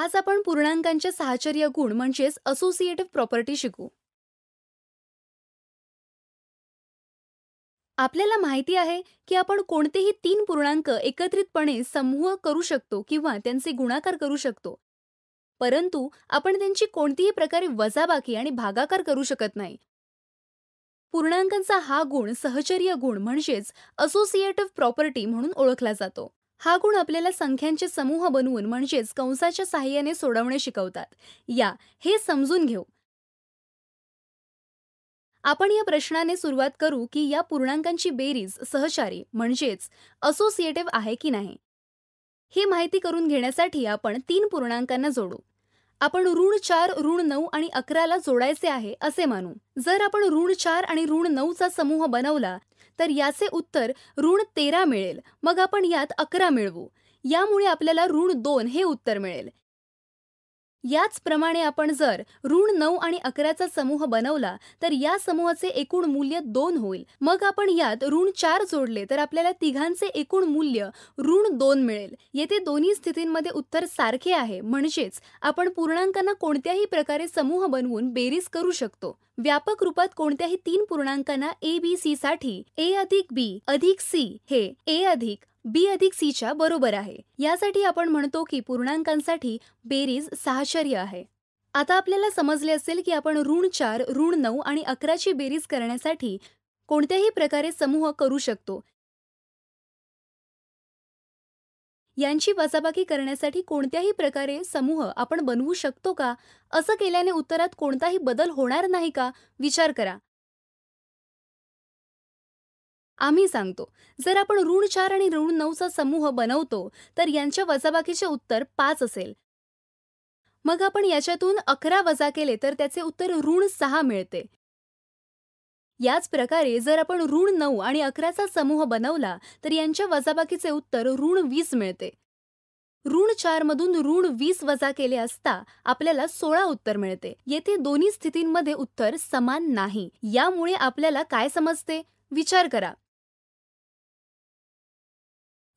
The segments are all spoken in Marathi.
आज आपण पूर्णांकांचे साहचर्य गुण म्हणजेच असोसिएटिव्ह प्रॉपर्टी शिकू आपल्याला माहिती आहे की आपण कोणतेही तीन पूर्णांक एकत्रितपणे समूह करू शकतो किंवा त्यांचे गुणाकार करू शकतो परंतु आपण त्यांची कोणतीही प्रकारे वजाबाकी आणि भागाकार करू शकत नाही पूर्णांकांचा हा गुण सहचर्य गुण म्हणजेच असोसिएटिव्ह प्रॉपर्टी म्हणून ओळखला जातो हा गुण आपल्याला संख्यांचे समूह बनवून म्हणजेच कंसाच्या सहाय्याने सोडवणे शिकवतात या हे समजून घेऊ आपण या प्रश्नाने सुरुवात करू की या पूर्णांकांची बेरीज सहचारी म्हणजेच असोसिएटिव्ह आहे की नाही हे माहिती करून घेण्यासाठी आपण तीन पूर्णांकांना जोडू आपण ऋण चार ऋण नऊ आणि अकराला जोडायचे आहे असे मानू जर आपण ऋण चार आणि ऋण चा समूह बनवला तर याचे उत्तर ऋण तेरा मिळेल मग आपण यात अकरा मिळवू यामुळे आपल्याला ऋण दोन हे उत्तर मिळेल याचप्रमाणे आपण जर ऋण नऊ आणि अकराचा समूह बनवला तर या समूहाचे एकूण मूल्य दोन होईल मग आपण यात ऋण चार जोडले तर आपल्याला तिघांचे एकूण मूल्य ऋण दोन मिळेल येथे दोन्ही स्थितींमध्ये उत्तर सारखे आहे म्हणजेच आपण पूर्णांकांना कोणत्याही प्रकारे समूह बनवून बेरीज करू शकतो व्यापक रूपात कोणत्याही तीन पूर्णांकांना ए बी सी साठी ए अधिक बी अधिक सी हे ए अधिक बी अधिक सीच्या बरोबर आहे यासाठी आपण म्हणतो की पूर्णांकांसाठी बेरीज साहचर्य आहे आता आपल्याला समजले असेल की आपण ऋण चार ऋण नऊ आणि अकराची बेरीज करण्यासाठी कोणत्याही प्रकारे समूह करू शकतो यांची वजाबाकी करण्यासाठी कोणत्याही प्रकारे समूह आपण बनवू शकतो का असं केल्याने उत्तरात कोणताही बदल होणार नाही का विचार करा आम्ही सांगतो जर आपण ऋण चार आणि ऋण नऊचा समूह बनवतो तर यांच्या वजाबाकीचे उत्तर पाच असेल मग आपण याच्यातून अकरा वजा केले तर त्याचे उत्तर ऋण सहा मिळते याच प्रकारे जर आपण ऋण नऊ आणि अकराचा समूह बनवला तर यांच्या वजाबाकीचे उत्तर ऋण वीस मिळते ऋण चार मधून ऋण वीस वजा केले असता आपल्याला सोळा उत्तर मिळते येथे दोन्ही स्थितींमध्ये उत्तर समान नाही यामुळे आपल्याला काय समजते विचार करा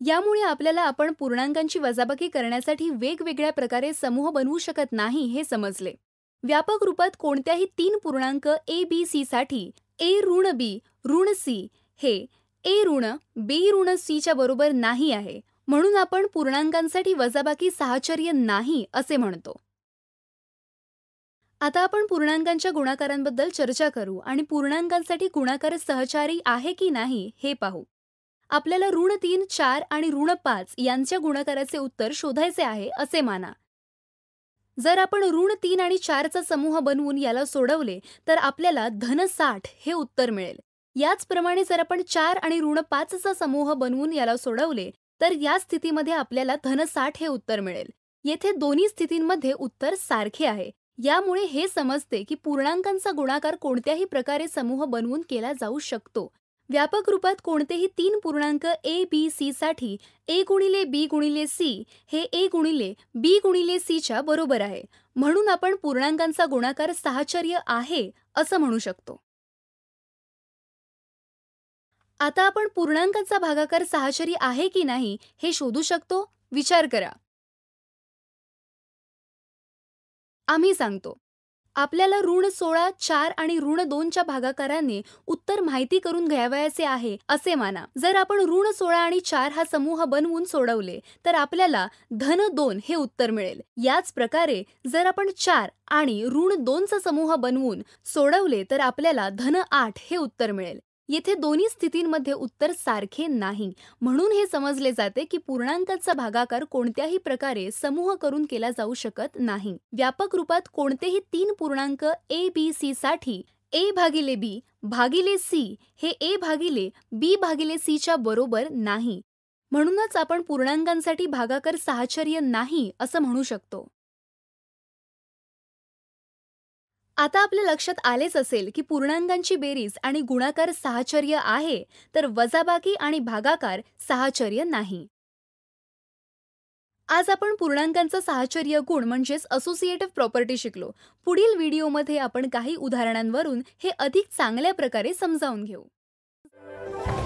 यामुळे आपल्याला आपण पूर्णांकांची वजाबाकी करण्यासाठी वेगवेगळ्या प्रकारे समूह बनवू शकत नाही हे समजले व्यापक रूपात कोणत्याही तीन पूर्णांक ए बी सी साठी ए ऋण बी ऋण सी हे ए ऋण बी ऋण सीच्या बरोबर नाही आहे म्हणून आपण पूर्णांकांसाठी वजाबाकी साहचर्य नाही असे म्हणतो आता आपण पूर्णांकांच्या गुणाकारांबद्दल चर्चा करू आणि पूर्णांकांसाठी गुणाकार सहचारी आहे की नाही हे पाहू आपल्याला ऋण तीन चार आणि ऋण पाच यांच्या गुणाकाराचे उत्तर शोधायचे आहे असे माना जर आपण ऋण तीन आणि चारचा समूह बनवून याला सोडवले तर आपल्याला धन साठ हे उत्तर मिळेल याचप्रमाणे जर आपण चार आणि ऋण पाचचा समूह बनवून याला सोडवले तर या स्थितीमध्ये आपल्याला धन साठ हे उत्तर मिळेल येथे दोन्ही स्थितींमध्ये उत्तर सारखे आहे यामुळे हे समजते की पूर्णांकांचा गुणाकार कोणत्याही प्रकारे समूह बनवून केला जाऊ शकतो व्यापक रूपात कोणतेही तीन पूर्णांक ए बी सी साठी ए गुणिले बी गुणिले सी हे ए गुणिले बी गुणिले सी च्या बरोबर आहे म्हणून आपण पूर्णांकांचा गुणाकार साहचर्य आहे असं म्हणू शकतो आता आपण पूर्णांकांचा भागाकार साहचर्य आहे की नाही हे शोधू शकतो विचार करा आम्ही सांगतो आपल्याला ऋण सोळा चार आणि ऋण दोनच्या भागाकाराने उत्तर माहिती करून घ्यावयाचे आहे असे माना जर आपण ऋण सोळा आणि चार हा समूह बनवून सोडवले तर आपल्याला धन दोन हे उत्तर मिळेल याच प्रकारे जर आपण चार आणि ऋण दोनचा समूह बनवून सोडवले तर आपल्याला धन आठ हे उत्तर मिळेल येथे दोन्ही स्थितींमध्ये उत्तर सारखे नाही म्हणून हे समजले जाते की पूर्णांकाचा भागाकार कोणत्याही प्रकारे समूह करून केला जाऊ शकत नाही व्यापक रूपात कोणतेही तीन पूर्णांक ए बी सी साठी ए भागिले बी भागिले सी हे ए भागिले बी भागिले सीच्या बरोबर नाही म्हणूनच आपण पूर्णांकांसाठी भागाकार साहचर्य नाही असं म्हणू शकतो आता आपल्या लक्षात आलेच असेल की पूर्णांकांची बेरीज आणि गुणाकार साहचर्य आहे तर वजाबाकी आणि भागाकार साहचर्य नाही आज आपण पूर्णांकांचं साहचर्य गुण म्हणजेच असोसिएटिव्ह प्रॉपर्टी शिकलो पुढील व्हिडिओमध्ये आपण काही उदाहरणांवरून हे अधिक चांगल्या प्रकारे समजावून घेऊ